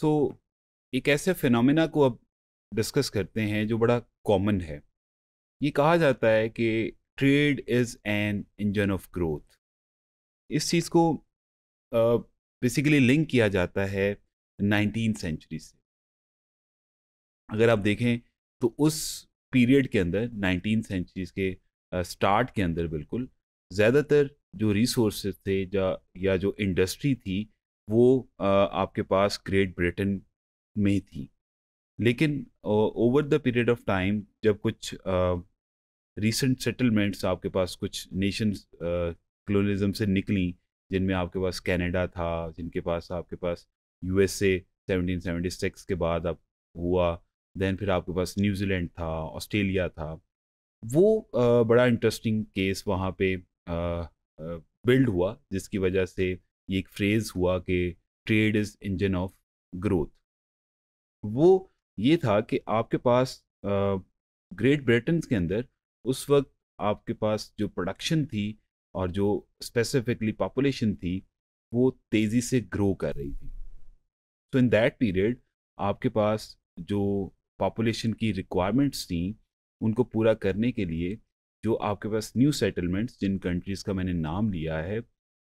सो so, एक ऐसे phenomena को अब डिस्कस करते हैं जो बड़ा कॉमन है ये कहा जाता है कि trade is an engine of growth इस चीज़ को बेसिकली uh, लिंक किया जाता है नाइनटीन सेंचुरी से अगर आप देखें तो उस पीरियड के अंदर नाइनटीन सेंचुरीज के स्टार्ट uh, के अंदर बिल्कुल ज़्यादातर जो रिसोर्स थे या जो इंडस्ट्री थी वो आपके पास ग्रेट ब्रिटेन में थी लेकिन over the period of time जब कुछ रिसेंट सेटलमेंट्स आपके पास कुछ नेशन क्लोनिज्म से निकली जिनमें आपके पास कनाडा था जिनके पास आपके पास यूएसए 1776 के बाद आप हुआ देन फिर आपके पास न्यूजीलैंड था ऑस्ट्रेलिया था वो आ, बड़ा इंटरेस्टिंग केस वहाँ पे बिल्ड हुआ जिसकी वजह से ये एक फ्रेज हुआ कि trade is engine of growth वो ये था कि आपके पास ग्रेट ब्रिटेन के अंदर उस वक्त आपके पास जो प्रोडक्शन थी और जो स्पेसिफिकली पॉपुलेशन थी वो तेज़ी से ग्रो कर रही थी तो इन दैट पीरियड आपके पास जो पॉपुलेशन की रिक्वायरमेंट्स थी उनको पूरा करने के लिए जो आपके पास न्यू सेटलमेंट्स जिन कंट्रीज़ का मैंने नाम लिया है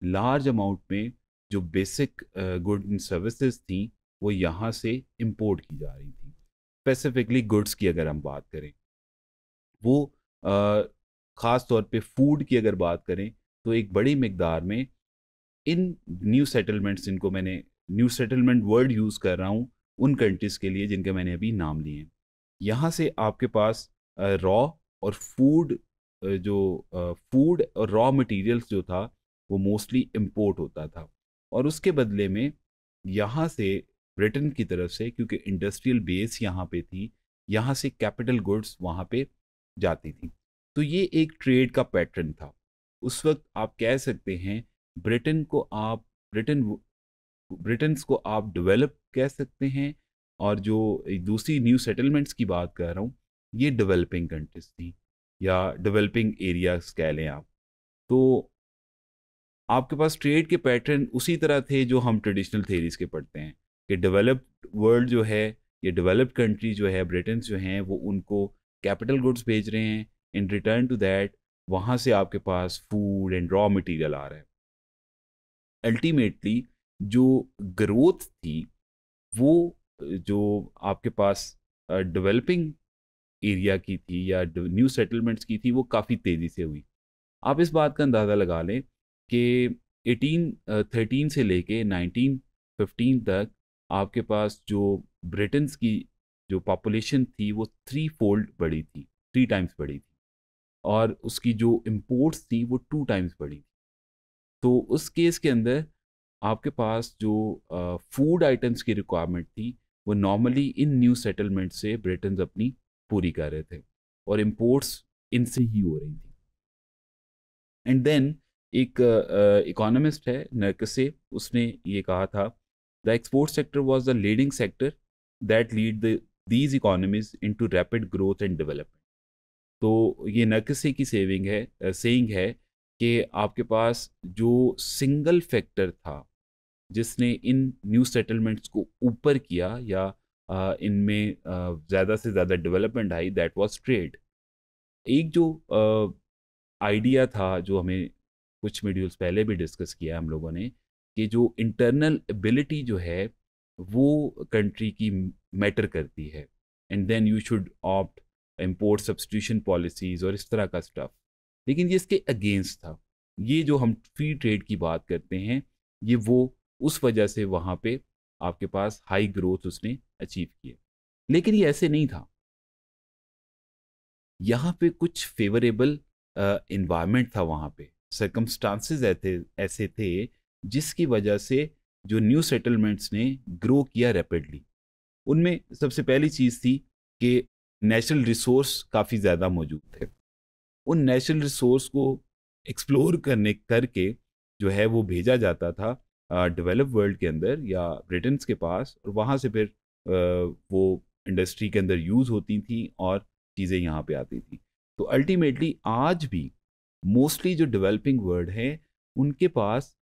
लार्ज अमाउंट में जो बेसिक गुड एंड सर्विसेज थी वो यहाँ से इम्पोर्ट की जा रही थी स्पेसिफिकली गुड्स की अगर हम बात करें वो uh, ख़ास तौर पे फूड की अगर बात करें तो एक बड़ी मकदार में इन न्यू सेटलमेंट्स जिनको मैंने न्यू सेटलमेंट वर्ड यूज़ कर रहा हूँ उन कंट्रीज़ के लिए जिनके मैंने अभी नाम लिए हैं यहाँ से आपके पास रॉ uh, और फूड uh, जो फूड और रॉ मटेरियल्स जो था वो मोस्टली इम्पोर्ट होता था और उसके बदले में यहाँ से ब्रिटेन की तरफ से क्योंकि इंडस्ट्रियल बेस यहाँ पे थी यहाँ से कैपिटल गुड्स वहाँ पे जाती थी तो ये एक ट्रेड का पैटर्न था उस वक्त आप कह सकते हैं ब्रिटेन को आप ब्रिटेन ब्रिटेन को आप डेवलप कह सकते हैं और जो दूसरी न्यू सेटलमेंट्स की बात कर रहा हूँ ये डेवलपिंग कंट्रीज थी या डेवलपिंग एरियाज कह लें आप तो आपके पास ट्रेड के पैटर्न उसी तरह थे जो हम ट्रेडिशनल थेरीज के पढ़ते हैं कि डेवलप्ड वर्ल्ड जो है ये डेवलप्ड कंट्री जो है ब्रिटेन जो हैं वो उनको कैपिटल गुड्स भेज रहे हैं इन रिटर्न टू दैट वहाँ से आपके पास फूड एंड रॉ मटेरियल आ रहा है अल्टीमेटली जो ग्रोथ थी वो जो आपके पास डेवलपिंग एरिया की थी या न्यू सेटलमेंट्स की थी वो काफ़ी तेज़ी से हुई आप इस बात का अंदाज़ा लगा लें कि 18 थर्टीन से लेके 1915 तक आपके पास जो ब्रिटेन्स की जो पॉपुलेशन थी वो थ्री फोल्ड बढ़ी थी थ्री टाइम्स बढ़ी थी और उसकी जो इम्पोर्ट्स थी वो टू टाइम्स बढ़ी थी तो उस केस के अंदर आपके पास जो फूड आइटम्स की रिक्वायरमेंट थी वो नॉर्मली इन न्यू सेटलमेंट से ब्रिटेन अपनी पूरी कर रहे थे और इम्पोर्ट्स इनसे ही हो रही थी एंड देन एक इकोनॉमिस्ट है नर्कसे उसने ये कहा था the export sector was the leading sector that lead the these economies into rapid growth and development तो ये नर्कसे की सेविंग है सेइंग है कि आपके पास जो सिंगल फैक्टर था जिसने इन न्यू सेटलमेंट्स को ऊपर किया या इनमें ज़्यादा से ज़्यादा development I that was trade एक जो आइडिया था जो हमें कुछ मीड्यूल्स पहले भी डिस्कस किया हम लोगों ने कि जो इंटरनल एबिलिटी जो है वो कंट्री की मैटर करती है and then you should opt import substitution policies और इस तरह का स्टफ लेकिन ये इसके अगेंस्ट था ये जो हम फ्री ट्रेड की बात करते हैं ये वो उस वजह से वहाँ पे आपके पास हाई ग्रोथ उसने अचीव किए लेकिन ये ऐसे नहीं था यहाँ पे कुछ फेवरेबल इन्वायरमेंट था वहाँ पे सर्कमस्टांसेस ऐसे थे जिसकी वजह से जो न्यू सेटलमेंट्स ने ग्रो किया रैपिडली उनमें सबसे पहली चीज़ थी कि नेचुरल रिसोर्स काफ़ी ज़्यादा मौजूद थे उन नेचुरल रिसोर्स को एक्सप्लोर करने करके जो है वो भेजा जाता था डेवलप वर्ल्ड के अंदर या ब्रिटेन के पास और वहाँ से फिर आ, वो इंडस्ट्री के अंदर यूज़ होती थी और चीज़ें यहाँ पे आती थी तो अल्टीमेटली आज भी मोस्टली जो डेवलपिंग वर्ल्ड हैं उनके पास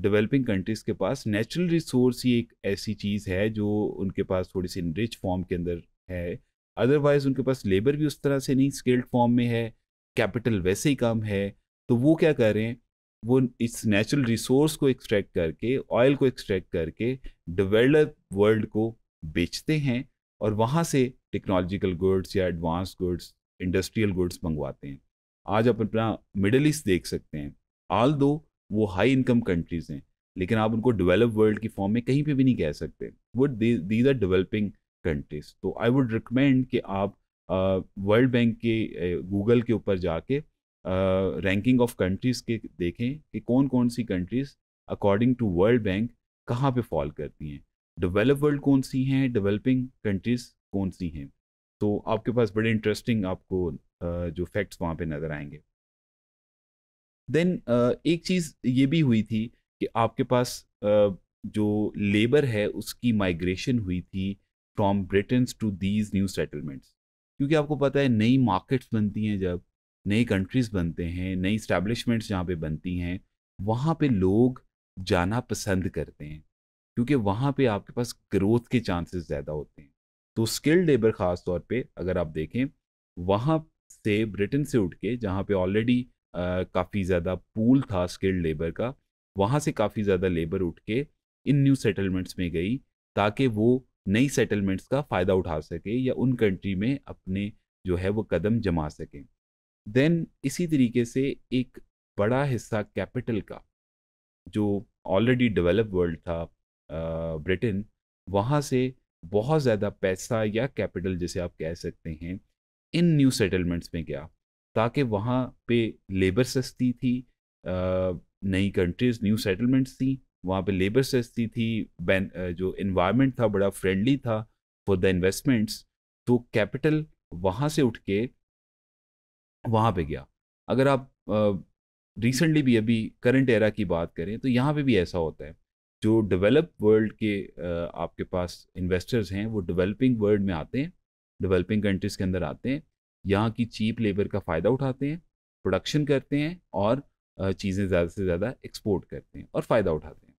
डेवलपिंग uh, कंट्रीज़ के पास नेचुरल रिसोर्स ही एक ऐसी चीज़ है जो उनके पास थोड़ी सी रिच फॉर्म के अंदर है अदरवाइज़ उनके पास लेबर भी उस तरह से नहीं स्किल्ड फॉर्म में है कैपिटल वैसे ही कम है तो वो क्या करें वो इस नेचुरल रिसोर्स को एक्सट्रैक्ट करके ऑयल को एक्सट्रैक्ट करके डेवलप वर्ल्ड को बेचते हैं और वहाँ से टेक्नोलॉजिकल गुड्स या एडवांस गुड्स इंडस्ट्रियल गुड्स मंगवाते हैं आज आप अपना मिडल ईस्ट देख सकते हैं आल दो वो हाई इनकम कंट्रीज़ हैं लेकिन आप उनको डेवलप वर्ल्ड की फॉर्म में कहीं पे भी नहीं कह सकते वो दीज आर डेवलपिंग कंट्रीज तो आई वुड रिकमेंड कि आप वर्ल्ड बैंक के गूगल के ऊपर जाके रैंकिंग ऑफ कंट्रीज़ के देखें कि कौन कौन सी countries according to world bank कहाँ पे फॉल करती हैं डेवलप वर्ल्ड कौन सी हैं डेवलपिंग कंट्रीज़ कौन सी हैं तो आपके पास बड़े इंटरेस्टिंग आपको जो फैक्ट्स वहाँ पे नज़र आएंगे देन एक चीज़ ये भी हुई थी कि आपके पास जो लेबर है उसकी माइग्रेशन हुई थी from Britain to these new settlements क्योंकि आपको पता है नई मार्केट्स बनती हैं जब नई कंट्रीज़ बनते हैं नई स्टैब्लिशमेंट्स जहाँ पे बनती हैं वहाँ पे लोग जाना पसंद करते हैं क्योंकि वहाँ पे आपके पास ग्रोथ के चांसेस ज़्यादा होते हैं तो स्किल्ड लेबर खास तौर पे अगर आप देखें वहाँ से ब्रिटेन से उठ के जहाँ पे ऑलरेडी काफ़ी ज़्यादा पूल था स्किल्ड लेबर का वहाँ से काफ़ी ज़्यादा लेबर उठ के इन न्यू सेटलमेंट्स में गई ताकि वो नई सेटलमेंट्स का फ़ायदा उठा सके या उन कंट्री में अपने जो है वो कदम जमा सकें देन इसी तरीके से एक बड़ा हिस्सा कैपिटल का जो ऑलरेडी डेवलप वर्ल्ड था ब्रिटेन वहाँ से बहुत ज़्यादा पैसा या कैपिटल जिसे आप कह सकते हैं इन न्यू सेटलमेंट्स में गया ताकि वहाँ पे लेबर सस्ती थी नई कंट्रीज न्यू सेटलमेंट्स थी वहाँ पे लेबर सस्ती थी जो इन्वायरमेंट था बड़ा फ्रेंडली था फॉर द इन्वेस्टमेंट्स तो कैपिटल वहाँ से उठ के वहाँ पे गया अगर आप रिसेंटली भी अभी करंट एरा की बात करें तो यहाँ पे भी ऐसा होता है जो डेवलप वर्ल्ड के आपके पास इन्वेस्टर्स हैं वो डेवलपिंग वर्ल्ड में आते हैं डेवलपिंग कंट्रीज़ के अंदर आते हैं यहाँ की चीप लेबर का फ़ायदा उठाते हैं प्रोडक्शन करते हैं और चीज़ें ज़्यादा से ज़्यादा एक्सपोर्ट करते हैं और फ़ायदा उठाते हैं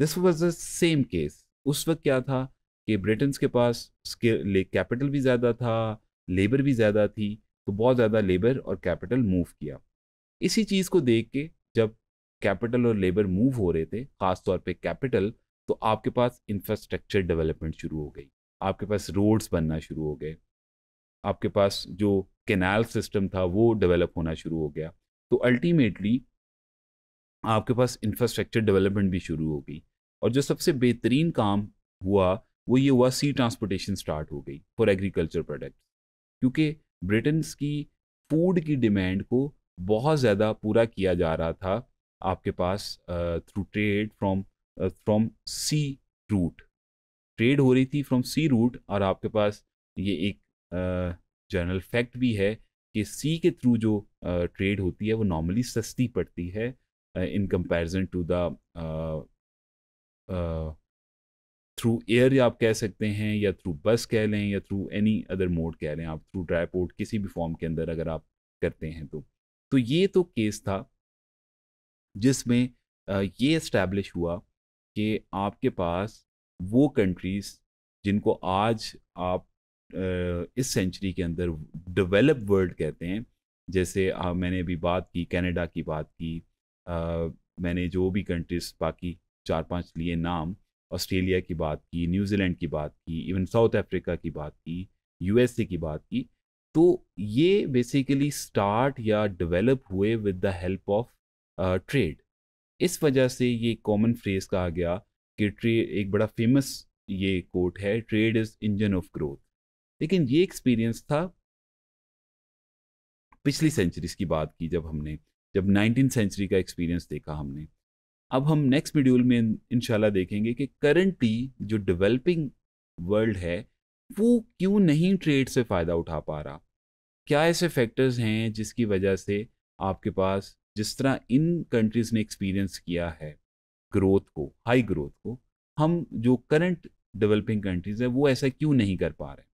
this was the same case उस वक्त क्या था कि ब्रिटेन्स के पास कैपिटल भी ज़्यादा था लेबर भी ज़्यादा थी तो बहुत ज़्यादा लेबर और कैपिटल मूव किया इसी चीज़ को देख के जब कैपिटल और लेबर मूव हो रहे थे खासतौर पे कैपिटल तो आपके पास इंफ्रास्ट्रक्चर डेवलपमेंट शुरू हो गई आपके पास रोड्स बनना शुरू हो गए आपके पास जो कैनाल सिस्टम था वो डेवलप होना शुरू हो गया तो अल्टीमेटली आपके पास इंफ्रास्ट्रक्चर डेवलपमेंट भी शुरू हो गई और जो सबसे बेहतरीन काम हुआ वो ये हुआ सी ट्रांसपोर्टेशन स्टार्ट हो गई फॉर एग्रीकल्चर प्रोडक्ट क्योंकि ब्रिटेन की फूड की डिमांड को बहुत ज़्यादा पूरा किया जा रहा था आपके पास through trade from from sea route trade हो रही थी फ्रॉम सी रूट और आपके पास ये एक जनरल फैक्ट भी है कि सी के थ्रू जो ट्रेड होती है वो नॉर्मली सस्ती पड़ती है in comparison to the through air आप कह सकते हैं या थ्रू बस कह लें या थ्रू एनी अदर मोड कह लें आप थ्रू ड्राई पोर्ट किसी भी फॉर्म के अंदर अगर आप करते हैं तो तो ये तो केस था जिसमें ये इस्टेब्लिश हुआ कि आपके पास वो कंट्रीज़ जिनको आज आप इस सेंचुरी के अंदर डेवलप वर्ल्ड कहते हैं जैसे आ, मैंने अभी बात की कनाडा की बात की आ, मैंने जो भी कंट्रीज बाकी चार पांच लिए नाम ऑस्ट्रेलिया की बात की न्यूजीलैंड की बात की इवन साउथ अफ्रीका की बात की यूएसए की बात की तो ये बेसिकली स्टार्ट या डेवलप हुए with the help of trade इस वजह से ये कॉमन फ्रेज कहा गया कि ट्रेड एक बड़ा फेमस ये कोट है trade is engine of growth लेकिन ये एक्सपीरियंस था पिछली सेंचुरीज की बात की जब हमने जब नाइनटीन सेंचुरी का एक्सपीरियंस देखा हमने अब हम नेक्स्ट मॉड्यूल में इनशाला देखेंगे कि करंटली जो डेवलपिंग वर्ल्ड है वो क्यों नहीं ट्रेड से फ़ायदा उठा पा रहा क्या ऐसे फैक्टर्स हैं जिसकी वजह से आपके पास जिस तरह इन कंट्रीज़ ने एक्सपीरियंस किया है ग्रोथ को हाई ग्रोथ को हम जो करंट डेवलपिंग कंट्रीज़ है वो ऐसा क्यों नहीं कर पा रहे